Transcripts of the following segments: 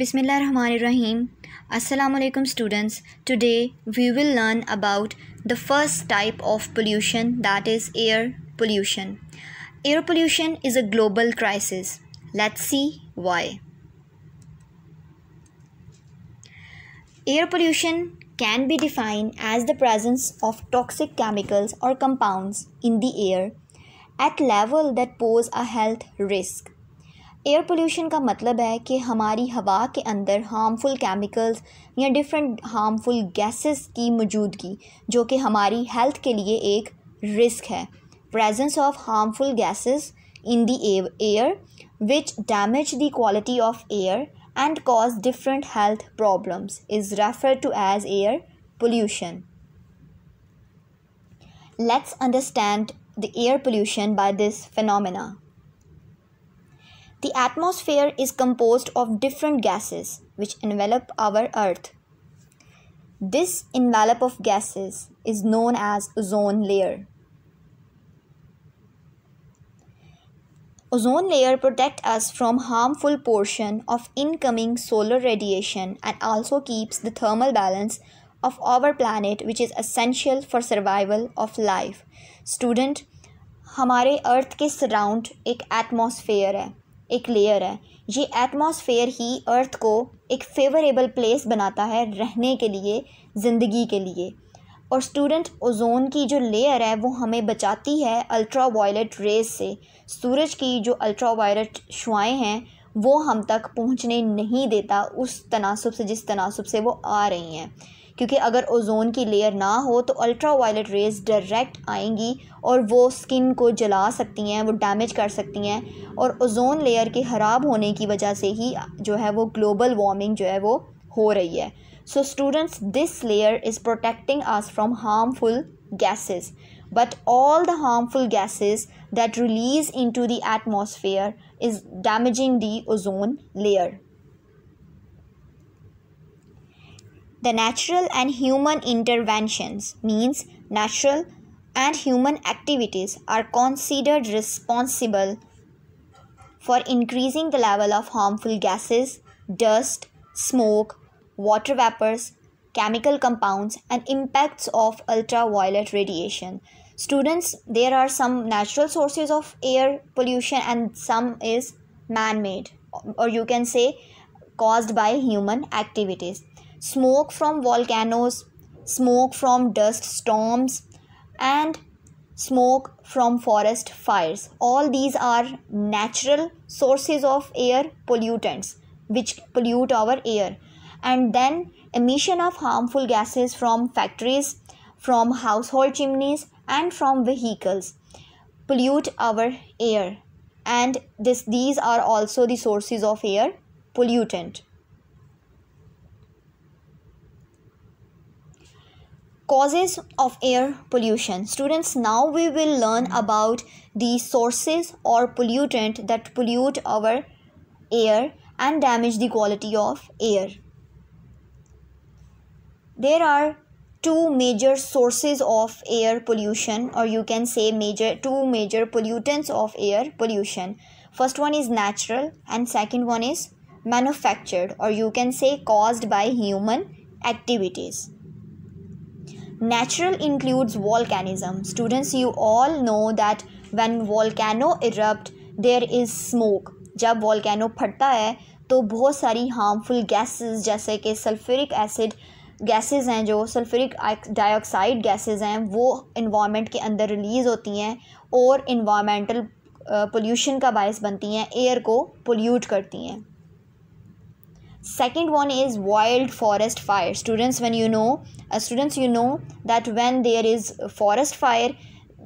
Bismillah Bismillahirrahmanirrahim. Assalamu alaikum students. Today we will learn about the first type of pollution that is air pollution. Air pollution is a global crisis. Let's see why. Air pollution can be defined as the presence of toxic chemicals or compounds in the air at level that pose a health risk air pollution का मतलब है कि हमारी हवा के अंदर harmful chemicals या different harmful gases की मौजूदगी जो कि हमारी हेल्थ के लिए एक रिस्क है presence of harmful gases in the air which damage the quality of air and cause different health problems is refer to as air pollution let's understand the air pollution by this phenomena The atmosphere is composed of different gases which envelop our Earth. This envelope of gases is known as ozone layer. Ozone layer protect us from harmful portion of incoming solar radiation and also keeps the thermal balance of our planet which is essential for survival of life. Student, हमारे अर्थ के surround एक atmosphere है एक layer है ये atmosphere ही अर्थ को एक favourable place बनाता है रहने के लिए ज़िंदगी के लिए और स्टूडेंट ओजोन की जो लेयर है वो हमें बचाती है अल्ट्रा वायलेट रेज से सूरज की जो अल्ट्रा वायलेट शुआएँ हैं वो हम तक पहुंचने नहीं देता उस तनासब से जिस तनासब से वो आ रही हैं क्योंकि अगर ओजोन की लेयर ना हो तो अल्ट्रा वायलेट रेज डायरेक्ट आएंगी और वो स्किन को जला सकती हैं वो डैमेज कर सकती हैं और ओजोन लेयर के ख़राब होने की वजह से ही जो है वो ग्लोबल वार्मिंग जो है वो हो रही है so students this layer is protecting us from harmful gases but all the harmful gases that release into the atmosphere is damaging the ozone layer The natural and human interventions means natural and human activities are considered responsible for increasing the level of harmful gases, dust, smoke, water vapors, chemical compounds and impacts of ultraviolet radiation. Students, there are some natural sources of air pollution and some is man-made or you can say caused by human activities smoke from volcanoes, smoke from dust storms, and smoke from forest fires. All these are natural sources of air pollutants which pollute our air. And then emission of harmful gases from factories, from household chimneys, and from vehicles pollute our air. And this, these are also the sources of air pollutant. causes of air pollution students now we will learn about the sources or pollutant that pollute our air and damage the quality of air there are two major sources of air pollution or you can say major two major pollutants of air pollution first one is natural and second one is manufactured or you can say caused by human activities Natural includes volcanism. Students, you all know that when volcano erupt, there is smoke. जब volcano फटता है तो बहुत सारी harmful gases जैसे कि sulphuric acid gases हैं जो सल्फ्यूरिक डाइऑक्साइड गैसेस हैं वो इन्वामेंट के अंदर रिलीज़ होती हैं और इन्वामेंटल पोल्यूशन uh, का बायस बनती हैं एयर को पोल्यूट करती हैं second one is wild forest fire students when you know uh, students you know that when there is forest fire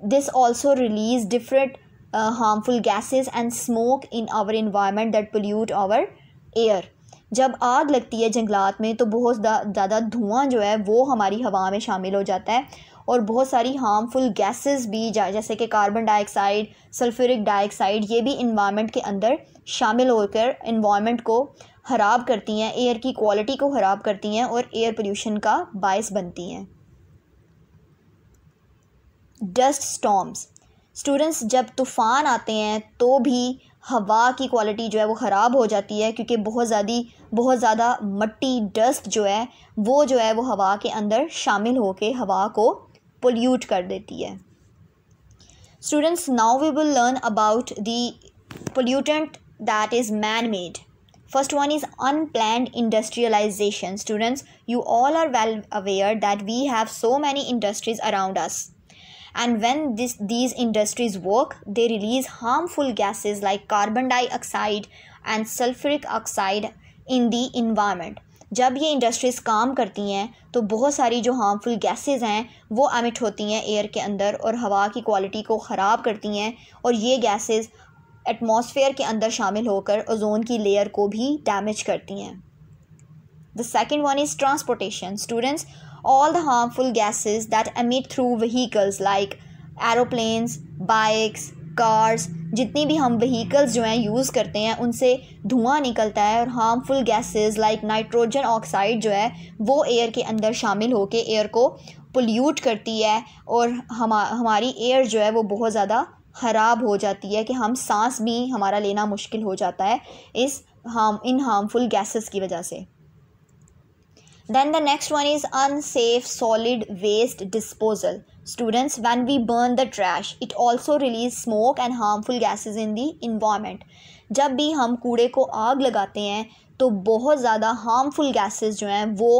this also release different uh, harmful gases and smoke in our environment that pollute our air जब आग लगती है जंगलात में तो बहुत ज़्यादा धुआं जो है वो हमारी हवा में शामिल हो जाता है और बहुत सारी हार्मफुल गैसेस भी जा जैसे कि कार्बन डाइऑक्साइड सल्फ्यूरिक डाइऑक्साइड ये भी इन्वायरमेंट के अंदर शामिल होकर इन्वायरमेंट को ख़राब करती हैं एयर की क्वालिटी को ख़राब करती हैं और एयर पोल्यूशन का बायस बनती हैं डस्ट स्टॉम्स स्टूडेंट्स जब तूफ़ान आते हैं तो भी हवा की क्वालिटी जो है वो ख़राब हो जाती है क्योंकि बहुत ज़्यादा बहुत ज़्यादा मट्टी डस्ट जो है वो जो है वो हवा के अंदर शामिल होकर हवा को पोल्यूट कर देती है students now we will learn about the pollutant that is man made First one is unplanned industrialization. Students, you all are well aware that we have so many industries around us. And when this, these industries work, they release harmful gases like carbon dioxide and sulfuric oxide in the environment. जब ये industries काम करती हैं तो बहुत सारी जो harmful gases हैं वो एमिट होती हैं एयर के अंदर और हवा की क्वालिटी को ख़राब करती हैं और ये गैसेस एटमॉस्फेयर के अंदर शामिल होकर ओजोन की लेयर को भी डैमेज करती हैं the second one is transportation students all the harmful gases that emit through vehicles like aeroplanes bikes cars जितनी भी हम व्हीकल्स जो हैं यूज़ करते हैं उनसे धुआं निकलता है और harmful gases like nitrogen oxide जो है वो एयर के अंदर शामिल होकर एयर को पोल्यूट करती है और हम हमारी एयर जो है वो बहुत ज़्यादा ख़राब हो जाती है कि हम सांस भी हमारा लेना मुश्किल हो जाता है इस हार्म इन हार्मफुल गैसेस की वजह से then the next one is unsafe solid waste disposal students when we burn the trash it also release smoke and harmful gases in the environment जब भी हम कूड़े को आग लगाते हैं तो बहुत ज़्यादा हार्मफुल गैसेज जो हैं वो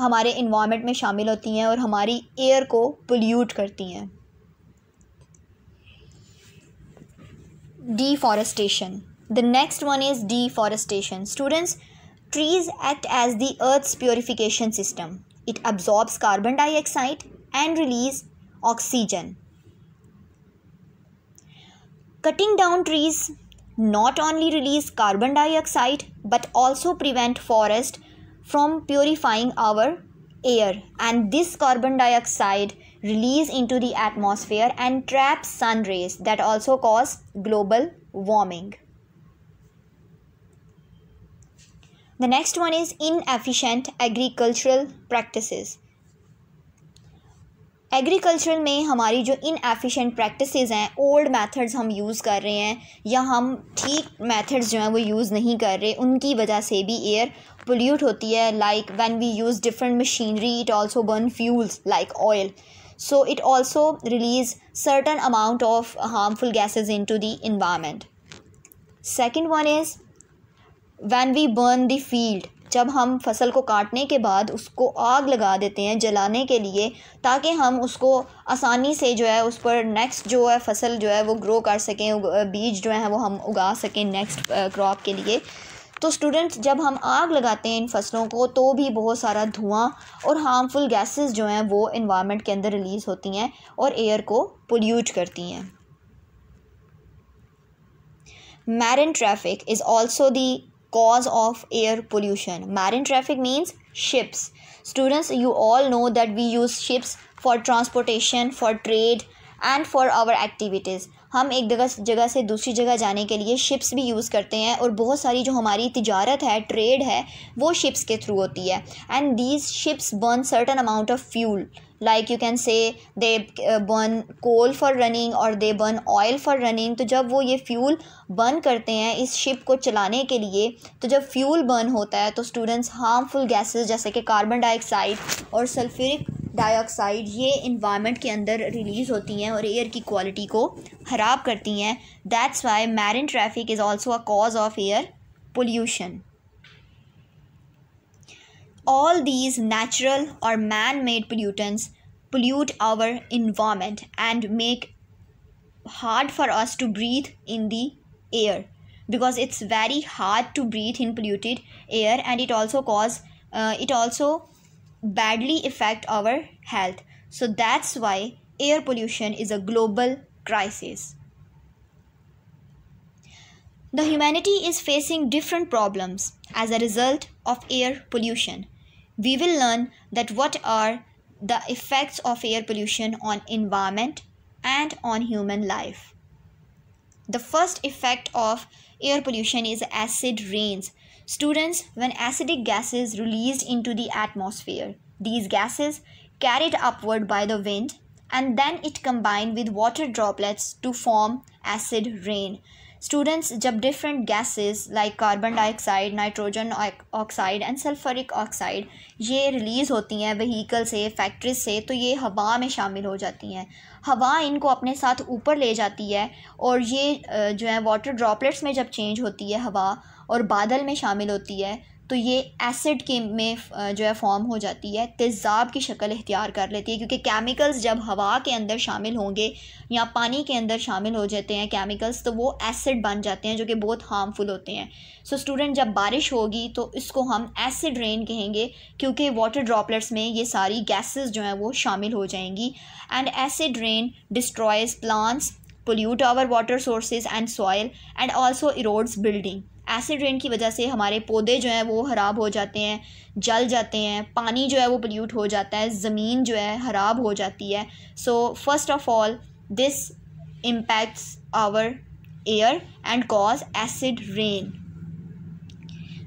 हमारे इन्वायरमेंट में शामिल होती हैं और हमारी एयर को पोल्यूट करती हैं deforestation. The next one is deforestation. Students, trees act as the earth's purification system. It absorbs carbon dioxide and release oxygen. Cutting down trees not only release carbon dioxide but also prevent forest from purifying our air and this carbon dioxide release into the atmosphere and trap sun rays that also cause global warming. The next one is inefficient agricultural practices. Agriculture में हमारी जो inefficient practices हैं old methods हम use कर रहे हैं या हम ठीक मेथड्स जो हैं वो यूज़ नहीं कर रहे उनकी वजह से भी एयर पोल्यूट होती है like when we use different machinery it also burn fuels like oil so it also release certain amount of harmful gases into the environment second one is when we burn the field जब हम फसल को काटने के बाद उसको आग लगा देते हैं जलाने के लिए ताकि हम उसको आसानी से जो है उस पर नेक्स्ट जो है फसल जो है वो ग्रो कर सकें बीज जो है वो हम उगा सकें नेक्स्ट क्रॉप के लिए तो स्टूडेंट्स जब हम आग लगाते हैं इन फसलों को तो भी बहुत सारा धुआं और हार्मफुल गैसेस जो हैं वो इन्वायरमेंट के अंदर रिलीज़ होती हैं और एयर को पोल्यूट करती हैं marine traffic is also the cause of air pollution marine traffic means ships students you all know that we use ships for transportation for trade and for our activities हम एक जगह जगह से दूसरी जगह जाने के लिए शिप्स भी यूज़ करते हैं और बहुत सारी जो हमारी तजारत है ट्रेड है वो शिप्स के थ्रू होती है and these ships burn certain amount of fuel like you can say they burn coal for running और they burn oil for running तो जब वो ये फ्यूल बर्न करते हैं इस शिप को चलाने के लिए तो जब फ्यूल बर्न होता है तो स्टूडेंट्स हार्मफुल गैसेस जैसे कि कार्बन डाइऑक्साइड और सल्फ्यूरिक डाइऑक्साइड ये इन्वायरमेंट के अंदर रिलीज होती हैं और एयर की क्वालिटी को ख़राब करती हैं that's why marine traffic is also a cause of air pollution all these natural और man made pollutants pollute our environment and make hard for us to breathe in the air because it's very hard to breathe in polluted air and it also cause it also badly affect our health. So that's why air pollution is a global crisis. The humanity is facing different problems as a result of air pollution. We will learn that what are the effects of air pollution on environment and on human life. The first effect of air pollution is acid rains Students, when acidic gases released into the atmosphere, these gases carried upward by the wind and then it combined with water droplets to form acid rain. Students, जब different gases like carbon dioxide, nitrogen oxide and sulfuric oxide ये release होती हैं vehicle से factories से तो ये हवा में शामिल हो जाती हैं हवा इनको अपने साथ ऊपर ले जाती है और ये जो है water droplets में जब change होती है हवा और बादल में शामिल होती है तो ये एसिड के में जो है फॉर्म हो जाती है तेज़ाब की शक्ल इख्तियार कर लेती है क्योंकि केमिकल्स जब हवा के अंदर शामिल होंगे या पानी के अंदर शामिल हो जाते हैं केमिकल्स तो वो एसिड बन जाते हैं जो कि बहुत हार्मफुल होते हैं सो so, स्टूडेंट जब बारिश होगी तो इसको हम एसिड रेन कहेंगे क्योंकि वाटर ड्रॉपलेट्स में ये सारी गैसेस जो हैं वो शामिल हो जाएंगी and acid rain destroys plants pollute our water sources and soil and also erodes building acid rain की वजह से हमारे पौधे जो हैं वो ख़राब हो जाते हैं जल जाते हैं पानी जो है वो पोल्यूट हो जाता है ज़मीन जो है ख़राब हो जाती है so first of all this impacts our air and cause acid rain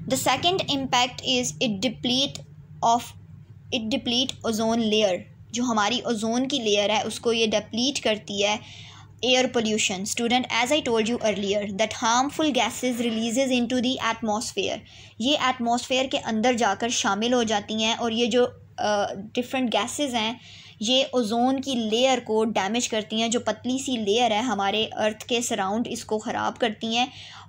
the second impact is it deplete of it deplete ozone layer जो हमारी ओजोन की लेयर है उसको ये डिप्लीट करती है air pollution student as i told you earlier that harmful gases releases into the atmosphere ye atmosphere के अंदर जाकर शामिल हो जाती हैं और ये जो डिफरेंट uh, गैसेस हैं ये ओज़ोन की लेयर को डैमेज करती हैं जो पतली सी लेयर है हमारे अर्थ के सराउंड इसको ख़राब करती हैं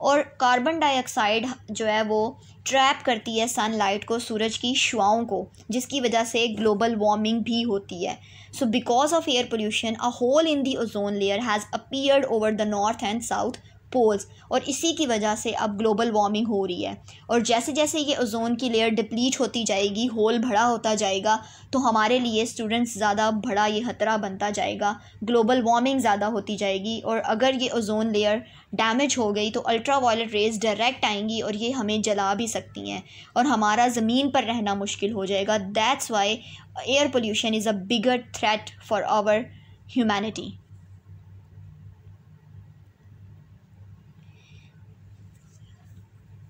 और कार्बन डाइऑक्साइड जो है वो ट्रैप करती है सनलाइट को सूरज की शुआओं को जिसकी वजह से ग्लोबल वार्मिंग भी होती है so because of air pollution a hole in the ozone layer has appeared over the north and south poles और इसी की वजह से अब ग्लोबल वार्मिंग हो रही है और जैसे जैसे ये ओजोन की लेयर डिप्लीट होती जाएगी होल बड़ा होता जाएगा तो हमारे लिए स्टूडेंट्स ज़्यादा बड़ा ये खतरा बनता जाएगा ग्लोबल वार्मिंग ज़्यादा होती जाएगी और अगर ये ओजोन लेयर डैमेज हो गई तो अल्ट्रा वायलेट रेज डायरेक्ट आएंगी और ये हमें जला भी सकती हैं और हमारा ज़मीन पर रहना मुश्किल हो जाएगा that's why air pollution is a bigger threat for our humanity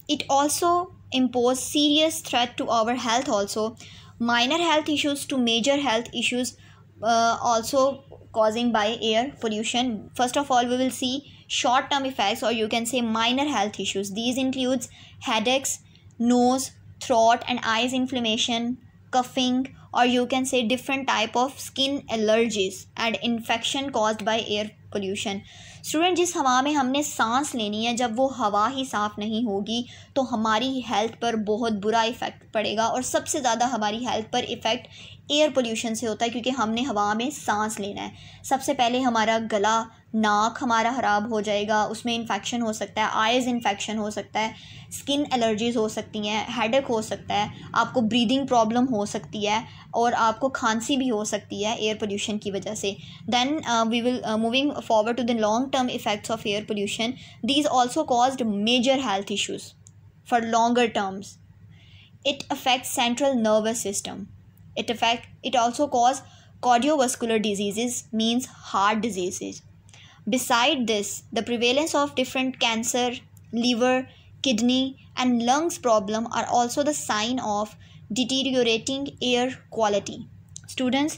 it also impose serious threat to our health also minor health issues to major health issues uh, also causing by air pollution first of all we will see short term effects or you can say minor health issues these includes headaches nose throat and eyes inflammation coughing or you can say different type of skin allergies and infection caused by air pollution student जिस हवा में हमने सांस लेनी है जब वो हवा ही साफ़ नहीं होगी तो हमारी हेल्थ पर बहुत बुरा इफ़ेक्ट पड़ेगा और सबसे ज़्यादा हमारी हेल्थ पर इफ़ेक्ट एयर पोल्यूशन से होता है क्योंकि हमने हवा में सांस लेना है सबसे पहले हमारा गला नाक हमारा ख़राब हो जाएगा उसमें इन्फेक्शन हो सकता है आइज़ इन्फेक्शन हो सकता है स्किन एलर्जीज़ हो सकती हैं हेडेक हो सकता है आपको ब्रीदिंग प्रॉब्लम हो सकती है और आपको खांसी भी हो सकती है एयर पोल्यूशन की वजह से then we will moving forward to the long term effects of air pollution these also caused major health issues for longer terms it affect central nervous system it affect it also cause cardiovascular diseases means heart disease Beside this, the prevalence of different cancer, liver, kidney and lungs problem are also the sign of deteriorating air quality. Students,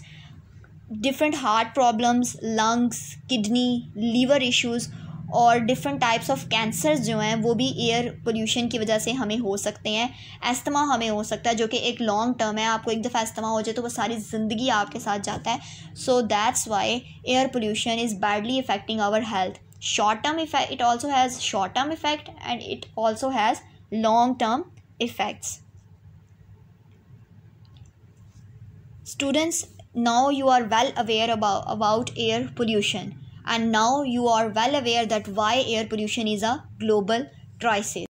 different heart problems, lungs, kidney, liver issues और different types of cancer जो हैं वो भी air pollution की वजह से हमें हो सकते हैं अस्थमा हमें हो सकता है जो कि एक लॉन्ग टर्म है आपको एक दफ़ा अस्थमा हो जाए तो वो सारी ज़िंदगी आपके साथ जाता है so that's why air pollution is badly affecting our health short term effect it also has short term effect and it also has long term effects students now you are well aware about air pollution and now you are well aware that why air pollution is a global crisis.